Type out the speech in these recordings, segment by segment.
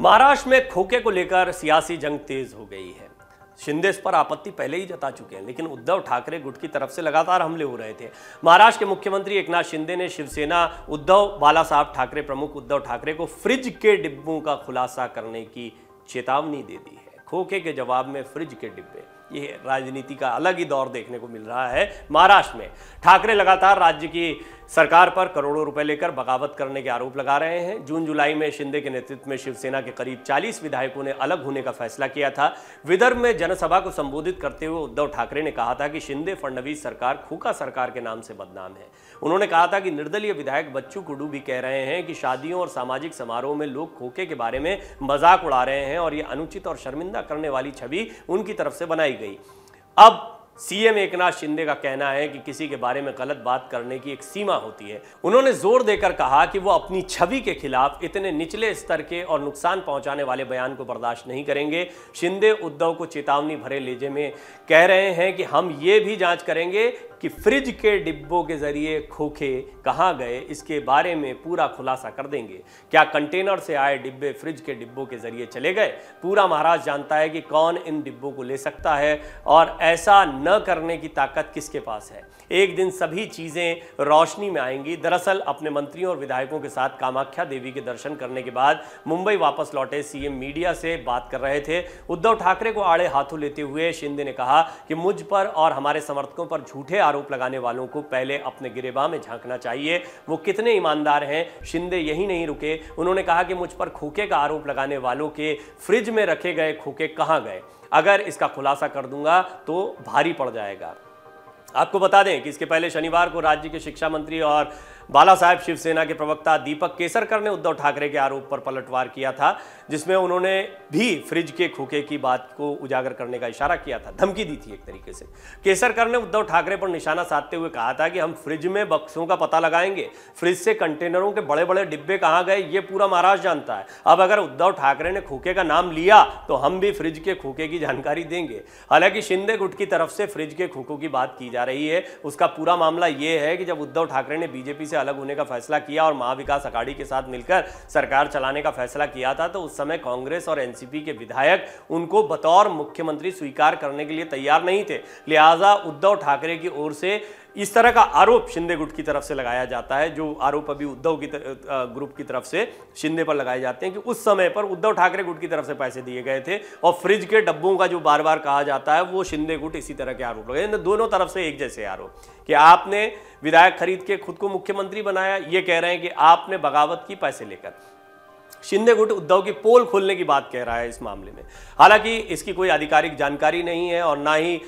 महाराष्ट्र में खोखे को लेकर सियासी जंग तेज हो गई है शिंदे इस पर आपत्ति पहले ही जता चुके हैं लेकिन उद्धव ठाकरे गुट की तरफ से लगातार हमले हो रहे थे महाराष्ट्र के मुख्यमंत्री एकनाथ शिंदे ने शिवसेना उद्धव बाला साहब ठाकरे प्रमुख उद्धव ठाकरे को फ्रिज के डिब्बों का खुलासा करने की चेतावनी दे दी है खोखे के जवाब में फ्रिज के डिब्बे ये राजनीति का अलग ही दौर देखने को मिल रहा है महाराष्ट्र में ठाकरे लगातार राज्य की सरकार पर करोड़ों रुपए लेकर बगावत करने के आरोप लगा रहे हैं जून जुलाई में शिंदे के नेतृत्व में शिवसेना के करीब 40 विधायकों ने अलग होने का फैसला किया था विदर्भ में जनसभा को संबोधित करते हुए उद्धव ठाकरे ने कहा था कि शिंदे फडणवीस सरकार खूका सरकार के नाम से बदनाम है उन्होंने कहा था कि निर्दलीय विधायक बच्चू कुडू भी कह रहे हैं कि शादियों और सामाजिक समारोह में लोग खोखे के बारे में मजाक उड़ा रहे हैं और ये अनुचित और शर्मिंदा करने वाली छवि उनकी तरफ से बनाई गई अब सीएम एकनाथ शिंदे का कहना है कि किसी के बारे में गलत बात करने की एक सीमा होती है उन्होंने जोर देकर कहा कि वो अपनी छवि के खिलाफ इतने निचले स्तर के और नुकसान पहुंचाने वाले बयान को बर्दाश्त नहीं करेंगे शिंदे उद्धव को चेतावनी भरे लेजे में कह रहे हैं कि हम ये भी जांच करेंगे कि फ्रिज के डिब्बों के जरिए खोखे कहाँ गए इसके बारे में पूरा खुलासा कर देंगे क्या कंटेनर से आए डिब्बे फ्रिज के डिब्बों के जरिए चले गए पूरा महाराज जानता है कि कौन इन डिब्बों को ले सकता है और ऐसा न करने की ताकत किसके पास है एक दिन सभी चीज़ें रोशनी में आएंगी दरअसल अपने मंत्रियों और विधायकों के साथ कामाख्या देवी के दर्शन करने के बाद मुंबई वापस लौटे सीएम मीडिया से बात कर रहे थे उद्धव ठाकरे को आड़े हाथों लेते हुए शिंदे ने कहा कि मुझ पर और हमारे समर्थकों पर झूठे आरोप लगाने वालों को पहले अपने गिरेबा में झांकना चाहिए वो कितने ईमानदार हैं शिंदे यही नहीं रुके उन्होंने कहा कि मुझ पर खोखे का आरोप लगाने वालों के फ्रिज में रखे गए खोखे कहाँ गए अगर इसका खुलासा कर दूंगा तो भारी पड़ जाएगा आपको बता दें कि इसके पहले शनिवार को राज्य के शिक्षा मंत्री और बाला साहेब शिवसेना के प्रवक्ता दीपक केसरकर ने उद्धव ठाकरे के आरोप पर पलटवार किया था जिसमें उन्होंने भी फ्रिज के खोखे की बात को उजागर करने का इशारा किया था धमकी दी थी एक तरीके से केसरकर ने उद्धव ठाकरे पर निशाना साधते हुए कहा था कि हम फ्रिज में बक्सों का पता लगाएंगे फ्रिज से कंटेनरों के बड़े बड़े डिब्बे कहाँ गए ये पूरा महाराष्ट्र जानता है अब अगर उद्धव ठाकरे ने खोखे का नाम लिया तो हम भी फ्रिज के खोखे की जानकारी देंगे हालांकि शिंदे गुट की तरफ से फ्रिज के खोखों की बात की जा रही है उसका पूरा मामला ये है कि जब उद्धव ठाकरे ने बीजेपी से से अलग होने का फैसला किया और महाविकास अकाड़ी के साथ मिलकर सरकार चलाने का फैसला किया था तो उस समय कांग्रेस और एनसीपी के विधायक उनको बतौर मुख्यमंत्री स्वीकार करने के लिए तैयार नहीं थे लिहाजा उद्धव ठाकरे की ओर से इस तरह का आरोप शिंदे गुट की तरफ से लगाया जाता है जो आरोप अभी उद्धव की ग्रुप की तरफ से शिंदे पर लगाए जाते हैं कि उस समय पर उद्धव ठाकरे गुट की तरफ से पैसे दिए गए थे और फ्रिज के डब्बों का जो बार बार कहा जाता है वो शिंदे गुट इसी तरह के आरोप लगाए दोनों तरफ से एक जैसे आरोप कि आपने विधायक खरीद के खुद को मुख्यमंत्री बनाया ये कह रहे हैं कि आपने बगावत की पैसे लेकर शिंदे गुट उद्धव की पोल खोलने की बात कह रहा है इस मामले में हालांकि इसकी कोई आधिकारिक जानकारी नहीं है और ना ही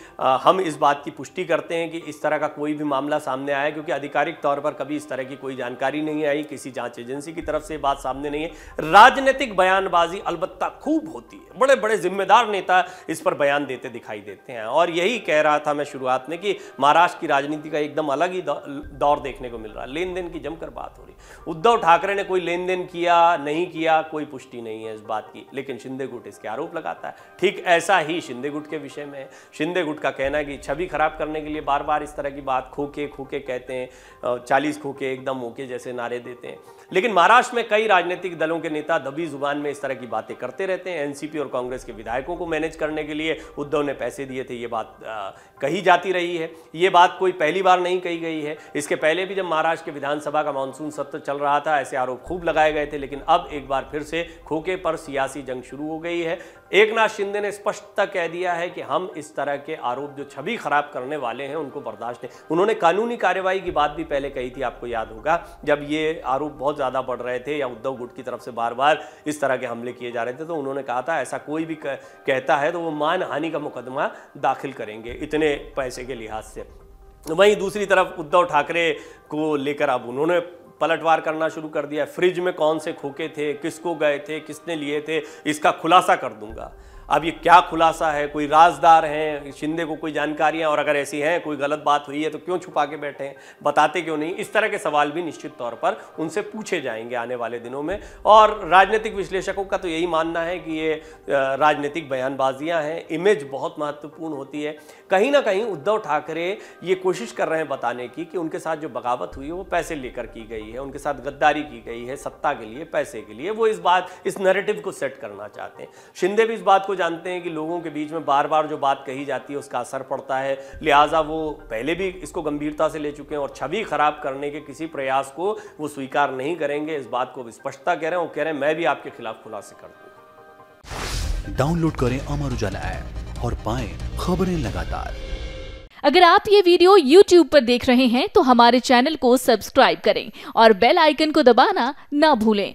हम इस बात की पुष्टि करते हैं कि इस तरह का कोई भी मामला सामने आया क्योंकि आधिकारिक तौर पर कभी इस तरह की कोई जानकारी नहीं आई किसी जांच एजेंसी की तरफ से बात सामने नहीं है राजनीतिक बयानबाजी अलबत्ता खूब होती है बड़े बड़े जिम्मेदार नेता इस पर बयान देते दिखाई देते हैं और यही कह रहा था मैं शुरुआत में कि महाराष्ट्र की राजनीति का एकदम अलग ही दौर देखने को मिल रहा है लेन देन की जमकर बात हो रही उद्धव ठाकरे ने कोई लेन देन किया नहीं किया किया कोई पुष्टि नहीं है इस बात की लेकिन शिंदे गुट इसके आरोप लगाता है ठीक ऐसा ही शिंदे गुट के विषय में शिंदे गुट का कहना है कि छवि खराब करने के लिए बार बार इस तरह की बात खोके खोके कहते हैं चालीस खोके एकदम ओके जैसे नारे देते हैं लेकिन महाराष्ट्र में कई राजनीतिक दलों के नेता दबी जुबान में इस तरह की बातें करते रहते हैं एनसीपी और कांग्रेस के विधायकों को मैनेज करने के लिए उद्धव ने पैसे दिए थे ये बात कही जाती रही है ये बात कोई पहली बार नहीं कही गई है इसके पहले भी जब महाराष्ट्र के विधानसभा का मानसून सत्र चल रहा था ऐसे आरोप खूब लगाए गए थे लेकिन अब एक बार फिर से खोके पर सियासी जंग शुरू हो गई है एक नाथ शिंदे ने स्पष्टता कह दिया है कि हम इस तरह के आरोप जो छवि खराब करने वाले हैं उनको बर्दाश्त नहीं उन्होंने कानूनी कार्यवाही की बात भी पहले कही थी आपको याद होगा जब ये आरोप बहुत ज़्यादा बढ़ रहे थे या उद्धव गुट की तरफ से बार बार इस तरह के हमले किए जा रहे थे तो उन्होंने कहा था ऐसा कोई भी कहता है तो वो मानहानि का मुकदमा दाखिल करेंगे इतने पैसे के लिहाज से वहीं दूसरी तरफ उद्धव ठाकरे को लेकर अब उन्होंने पलटवार करना शुरू कर दिया फ्रिज में कौन से खोखे थे किसको गए थे किसने लिए थे इसका खुलासा कर दूंगा अब ये क्या खुलासा है कोई राजदार हैं शिंदे को कोई जानकारियाँ और अगर ऐसी हैं कोई गलत बात हुई है तो क्यों छुपा के बैठे हैं बताते क्यों नहीं इस तरह के सवाल भी निश्चित तौर पर उनसे पूछे जाएंगे आने वाले दिनों में और राजनीतिक विश्लेषकों का तो यही मानना है कि ये राजनीतिक बयानबाजियाँ हैं इमेज बहुत महत्वपूर्ण होती है कहीं ना कहीं उद्धव ठाकरे ये कोशिश कर रहे हैं बताने की कि उनके साथ जो बगावत हुई है वो पैसे लेकर की गई है उनके साथ गद्दारी की गई है सत्ता के लिए पैसे के लिए वो इस बात इस नरेटिव को सेट करना चाहते हैं शिंदे भी इस बात को जानते हैं कि लोगों के बीच में बार बार जो बात कही जाती है उसका असर पड़ता है लिहाजा वो पहले भी इसको गंभीरता से ले चुके हैं और छवि खराब करने के किसी प्रयास को वो स्वीकार नहीं करेंगे इस बात को स्पष्टता कह रहे हैं और कह रहे हैं मैं भी आपके खिलाफ खुलासे कर दूँ डाउनलोड करें अमर उजाला ऐप और पाए खबरें लगातार अगर आप ये वीडियो YouTube पर देख रहे हैं तो हमारे चैनल को सब्सक्राइब करें और बेल आइकन को दबाना ना भूलें